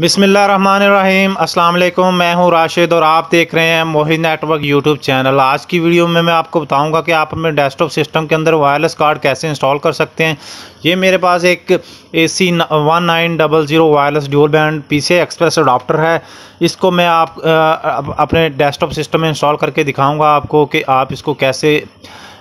अस्सलाम वालेकुम मैं हूं राशिद और आप देख रहे हैं मोहित नेटवर्क यूट्यूब चैनल आज की वीडियो में मैं आपको बताऊंगा कि आप अपने डेस्कटॉप सिस्टम के अंदर वायरलेस कार्ड कैसे इंस्टॉल कर सकते हैं ये मेरे पास एक A C one nine double zero wireless dual band P C express adapter है इसको मैं आप अपने डेस्कटॉप सिस्टम में इंस्टॉल करके दिखाऊँगा आपको कि आप इसको कैसे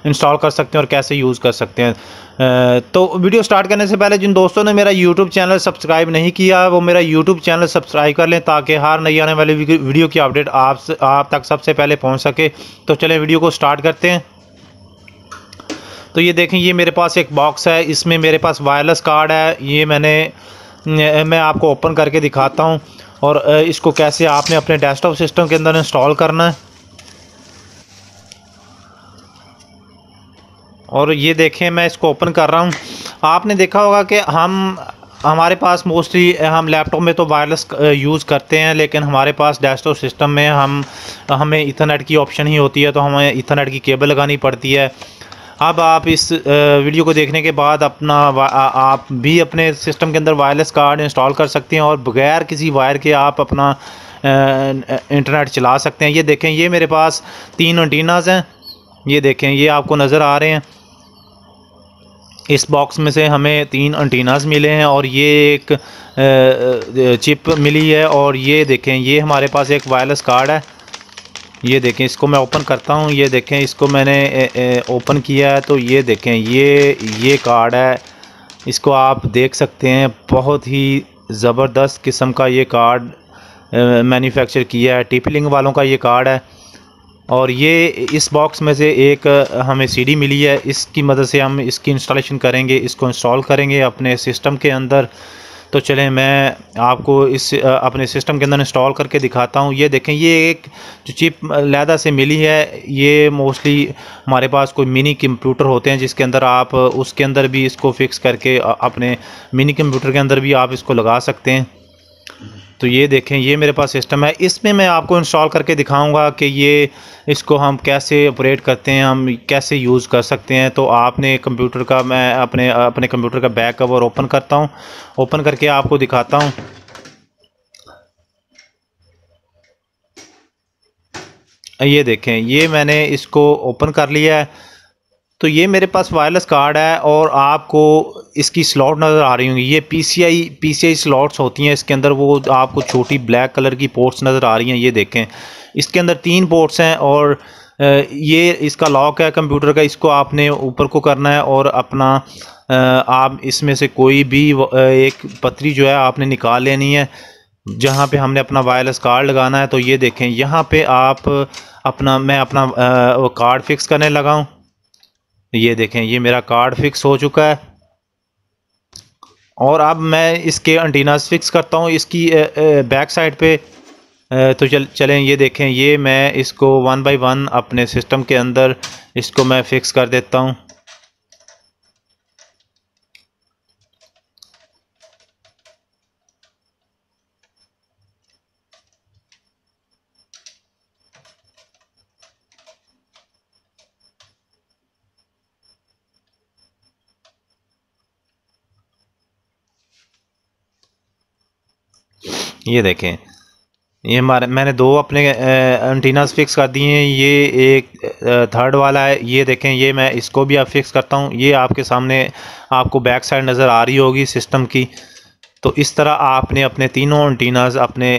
इंस्टॉल कर सकते हैं और कैसे यूज़ कर सकते हैं तो वीडियो स्टार्ट करने से पहले जिन दोस्तों ने मेरा यूट्यूब चैनल सब्सक्राइब नहीं किया वो मेरा यूट्यूब चैनल सब्सक्राइब कर लें ताकि हर नई आने वाली वीडियो की अपडेट आप आप तक सबसे पहले पहुँच सके तो चलें वीडियो को स्टार्ट करते हैं तो ये देखें ये मेरे पास एक बॉक्स है इसमें मेरे पास वायरलेस कार्ड है ये मैंने मैं आपको ओपन करके दिखाता हूँ और इसको कैसे आपने अपने डेस्कटॉप सिस्टम के अंदर इंस्टॉल करना है और ये देखें मैं इसको ओपन कर रहा हूँ आपने देखा होगा कि हम हमारे पास मोस्टली हम लैपटॉप में तो वायरलेस यूज़ करते हैं लेकिन हमारे पास डेस्कटॉप सिस्टम में हम हमें इथरनेट की ऑप्शन ही होती है तो हमें इथरनेट की केबल लगानी पड़ती है अब आप इस वीडियो को देखने के बाद अपना आप भी अपने सिस्टम के अंदर वायरलेस कार्ड इंस्टॉल कर सकते हैं और बगैर किसी वायर के आप अपना इंटरनेट चला सकते हैं ये देखें ये मेरे पास तीन एंटीनाज हैं ये देखें ये आपको नज़र आ रहे हैं इस बॉक्स में से हमें तीन अंटीनाज मिले हैं और ये एक चिप मिली है और ये देखें ये हमारे पास एक वायरलेस कार्ड है ये देखें इसको मैं ओपन करता हूँ ये देखें इसको मैंने ओपन किया है तो ये देखें ये ये कार्ड है इसको आप देख सकते हैं बहुत ही ज़बरदस्त किस्म का ये कार्ड मैन्युफैक्चर किया है टिपलिंग वालों का ये कार्ड है और ये इस बॉक्स में से एक हमें सीडी मिली है इसकी मदद से हम इसकी इंस्टॉलेशन करेंगे इसको इंस्टॉल करेंगे अपने सिस्टम के अंदर तो चलें मैं आपको इस अपने सिस्टम के अंदर इंस्टॉल करके दिखाता हूँ ये देखें ये एक जो चिप लैदा से मिली है ये मोस्टली हमारे पास कोई मिनी कंप्यूटर होते हैं जिसके अंदर आप उसके अंदर भी इसको फिक्स करके अपने मिनी कंप्यूटर के अंदर भी आप इसको लगा सकते हैं तो ये देखें ये मेरे पास सिस्टम है इसमें मैं आपको इंस्टॉल करके दिखाऊंगा कि ये इसको हम कैसे ऑपरेट करते हैं हम कैसे यूज़ कर सकते हैं तो आपने कंप्यूटर का मैं अपने अपने कंप्यूटर का बैक कवर ओपन करता हूँ ओपन करके आपको दिखाता हूँ ये देखें ये मैंने इसको ओपन कर लिया है तो ये मेरे पास वायरलेस कार्ड है और आपको इसकी स्लॉट नज़र आ रही होंगी ये पीसीआई पीसीआई स्लॉट्स होती हैं इसके अंदर वो आपको छोटी ब्लैक कलर की पोर्ट्स नज़र आ रही हैं ये देखें इसके अंदर तीन पोर्ट्स हैं और ये इसका लॉक है कंप्यूटर का इसको आपने ऊपर को करना है और अपना आप इसमें से कोई भी एक पतरी जो है आपने निकाल लेनी है जहाँ पे हमने अपना वायरलेस कार्ड लगाना है तो ये देखें यहाँ पे आप अपना मैं अपना कार्ड फिक्स करने लगाऊँ ये देखें ये मेरा कार्ड फिक्स हो चुका है और अब मैं इसके अंटीनास फिक्स करता हूँ इसकी बैक साइड पे तो चल चलें ये देखें ये मैं इसको वन बाय वन अपने सिस्टम के अंदर इसको मैं फिक्स कर देता हूँ ये देखें ये हमारे मैंने दो अपने एंटीनास फिक्स कर दिए हैं ये एक थर्ड वाला है ये देखें ये मैं इसको भी आप फिक्स करता हूँ ये आपके सामने आपको बैक साइड नज़र आ रही होगी सिस्टम की तो इस तरह आपने अपने तीनों एंटीनाज अपने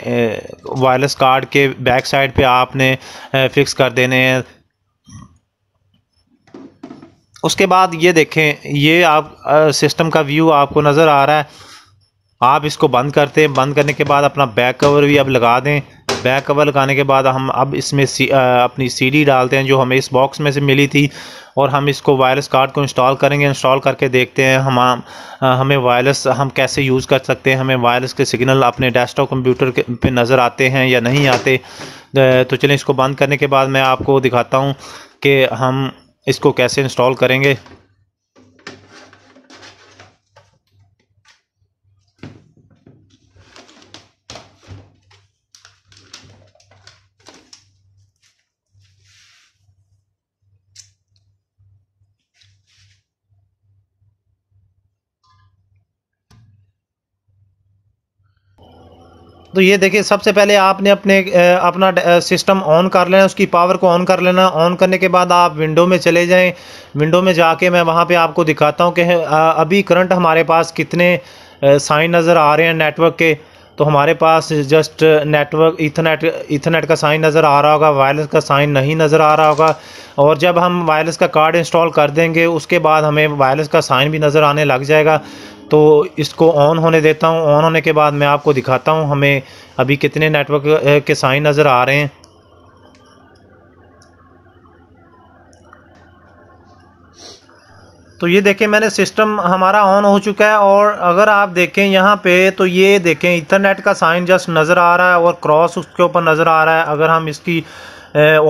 वायरलेस कार्ड के बैक साइड पे आपने फिक्स कर देने हैं उसके बाद ये देखें ये आप सिस्टम का व्यू आपको नज़र आ रहा है आप इसको बंद करते हैं बंद करने के बाद अपना बैक कवर भी अब लगा दें बैक कवर लगाने के बाद हम अब इसमें सी, आ, अपनी सीडी डालते हैं जो हमें इस बॉक्स में से मिली थी और हम इसको वायरलेस कार्ड को इंस्टॉल करेंगे इंस्टॉल करके देखते हैं हम आ, हमें वायरलेस हम कैसे यूज़ कर सकते हैं हमें वायरलेस के सिग्नल अपने डेस्कटॉप कंप्यूटर पे नज़र आते हैं या नहीं आते तो चलें इसको बंद करने के बाद मैं आपको दिखाता हूँ कि हम इसको कैसे इंस्टॉल करेंगे तो ये देखिए सबसे पहले आपने अपने अपना सिस्टम ऑन कर लेना उसकी पावर को ऑन कर लेना ऑन करने के बाद आप विंडो में चले जाएं विंडो में जाके मैं वहाँ पे आपको दिखाता हूँ कि अभी करंट हमारे पास कितने साइन नज़र आ रहे हैं नेटवर्क के तो हमारे पास जस्ट नेटवर्क इथरनेट इथरनेट का साइन नज़र आ रहा होगा वायरलेस का साइन नहीं नज़र आ रहा होगा और जब हम वायरलेस का कार्ड इंस्टॉल कर देंगे उसके बाद हमें वायरलेस का साइन भी नज़र आने लग जाएगा तो इसको ऑन होने देता हूँ ऑन होने के बाद मैं आपको दिखाता हूँ हमें अभी कितने नेटवर्क के साइन नज़र आ रहे हैं तो ये देखें मैंने सिस्टम हमारा ऑन हो चुका है और अगर आप देखें यहाँ पे तो ये देखें इथरनेट का साइन जस्ट नज़र आ रहा है और क्रॉस उसके ऊपर नज़र आ रहा है अगर हम इसकी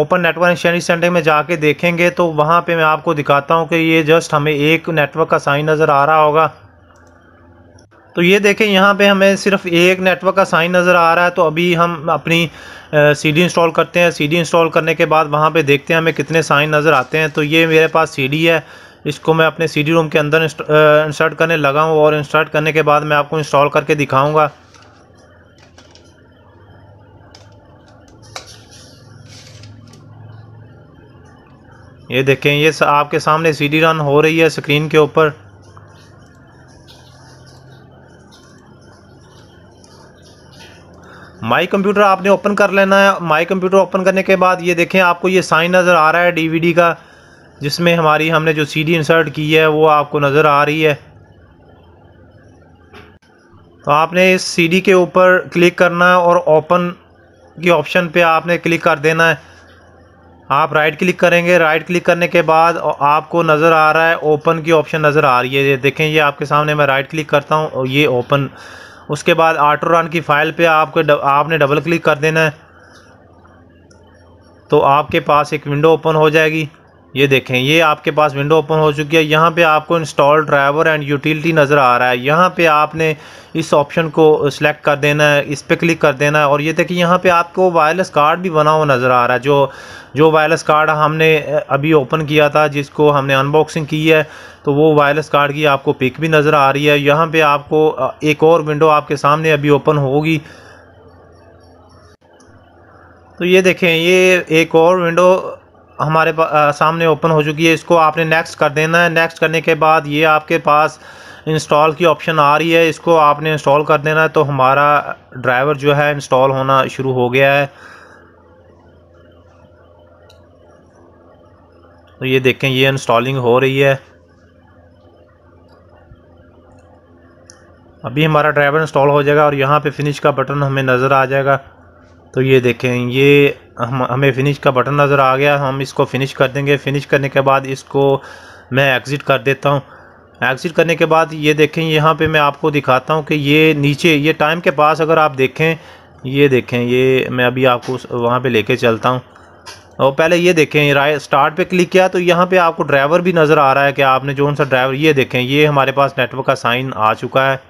ओपन नेटवर्क एक्सचेंज सेंटर में जाके देखेंगे तो वहाँ पे मैं आपको दिखाता हूँ कि ये जस्ट हमें एक नेटवर्क का साइन नज़र आ रहा होगा तो ये देखें यहाँ पे हमें सिर्फ एक नेटवर्क का साइन नज़र आ रहा है तो अभी हम अपनी सीडी इंस्टॉल करते हैं सीडी इंस्टॉल करने के बाद वहाँ पे देखते हैं हमें कितने साइन नज़र आते हैं तो ये मेरे पास सीडी है इसको मैं अपने सीडी रूम के अंदर इंस्टॉल करने लगा हूँ और इंस्टॉल करने के बाद मैं आपको इंस्टॉल करके दिखाऊँगा ये देखें ये आपके सामने डी रन हो रही है स्क्रीन के ऊपर माई कंप्यूटर आपने ओपन कर लेना है माई कंप्यूटर ओपन करने के बाद ये देखें आपको ये साइन नज़र आ रहा है डीवीडी का जिसमें हमारी हमने जो सीडी इंसर्ट की है वो आपको नज़र आ रही है तो आपने इस सीडी के ऊपर क्लिक करना है और ओपन के ऑप्शन पे आपने क्लिक कर देना है आप राइट क्लिक करेंगे राइट क्लिक करने के बाद आपको नज़र आ रहा है ओपन की ऑप्शन नज़र आ रही है ये देखें ये आपके सामने मैं राइट क्लिक करता हूँ और ये ओपन उसके बाद आटो रन की फ़ाइल पे आपको डब, आपने डबल क्लिक कर देना है तो आपके पास एक विंडो ओपन हो जाएगी ये देखें ये आपके पास विंडो ओपन हो चुकी है यहाँ पे आपको इंस्टॉल ड्राइवर एंड यूटिलिटी नज़र आ रहा है यहाँ पे आपने इस ऑप्शन को सिलेक्ट कर देना है इस पर क्लिक कर देना है और ये देखिए यहाँ पे आपको वायरलेस कार्ड भी बना हुआ नज़र आ रहा है जो जो वायरलेस कार्ड हमने अभी ओपन किया था जिसको हमने अनबॉक्सिंग की है तो वो वायरलेस कार्ड की आपको पिक भी नज़र आ रही है यहाँ पर आपको एक और विंडो आपके सामने अभी ओपन होगी तो ये देखें ये एक और विंडो हमारे सामने ओपन हो चुकी है इसको आपने नेक्स्ट कर देना है नेक्स्ट करने के बाद ये आपके पास इंस्टॉल की ऑप्शन आ रही है इसको आपने इंस्टॉल कर देना है तो हमारा ड्राइवर जो है इंस्टॉल होना शुरू हो गया है तो ये देखें ये इंस्टॉलिंग हो रही है अभी हमारा ड्राइवर इंस्टॉल हो जाएगा और यहाँ पे फिनिश का बटन हमें नज़र आ जाएगा तो ये देखें ये हम हमें फ़िनिश का बटन नज़र आ गया हम इसको फ़िनिश कर देंगे फ़िनिश करने के बाद इसको मैं एग्ज़िट कर देता हूँ एग्ज़िट करने के बाद ये देखें यहाँ पे मैं आपको दिखाता हूँ कि ये नीचे ये टाइम के पास अगर आप देखें ये देखें ये मैं अभी आपको वहाँ पे लेके चलता हूँ और पहले ये देखें राय स्टार्ट पे क्लिक किया तो यहाँ पे आपको ड्राइवर भी नज़र आ रहा है कि आपने जो सा ड्राइवर ये देखें ये हमारे पास नेटवर्क का साइन आ चुका है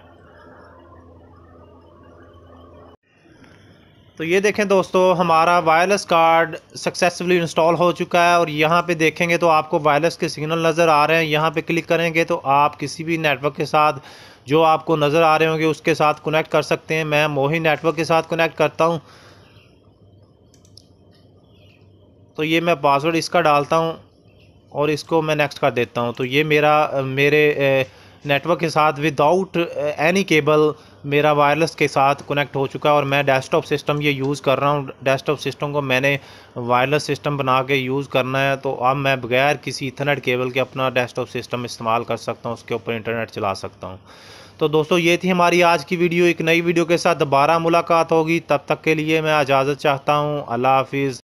तो ये देखें दोस्तों हमारा वायरलेस कार्ड सक्सेसफुली इंस्टॉल हो चुका है और यहाँ पे देखेंगे तो आपको वायरलेस के सिग्नल नज़र आ रहे हैं यहाँ पे क्लिक करेंगे तो आप किसी भी नेटवर्क के साथ जो आपको नज़र आ रहे होंगे उसके साथ कनेक्ट कर सकते हैं मैं मोही नेटवर्क के साथ कनेक्ट करता हूँ तो ये मैं पासवर्ड इसका डालता हूँ और इसको मैं नेक्स्ट कर देता हूँ तो ये मेरा मेरे ए, नेटवर्क के साथ विदाउट एनी केबल मेरा वायरलेस के साथ कनेक्ट हो चुका है और मैं डेस्कटॉप सिस्टम ये यूज़ कर रहा हूँ डेस्कटॉप सिस्टम को मैंने वायरलेस सिस्टम बना के यूज़ करना है तो अब मैं बगैर किसी इथरनेट केबल के अपना डेस्कटॉप सिस्टम इस्तेमाल कर सकता हूँ उसके ऊपर इंटरनेट चला सकता हूँ तो दोस्तों ये थी हमारी आज की वीडियो एक नई वीडियो के साथ दोबारा मुलाकात होगी तब तक के लिए मैं इजाज़त चाहता हूँ अल्लाह हाफिज़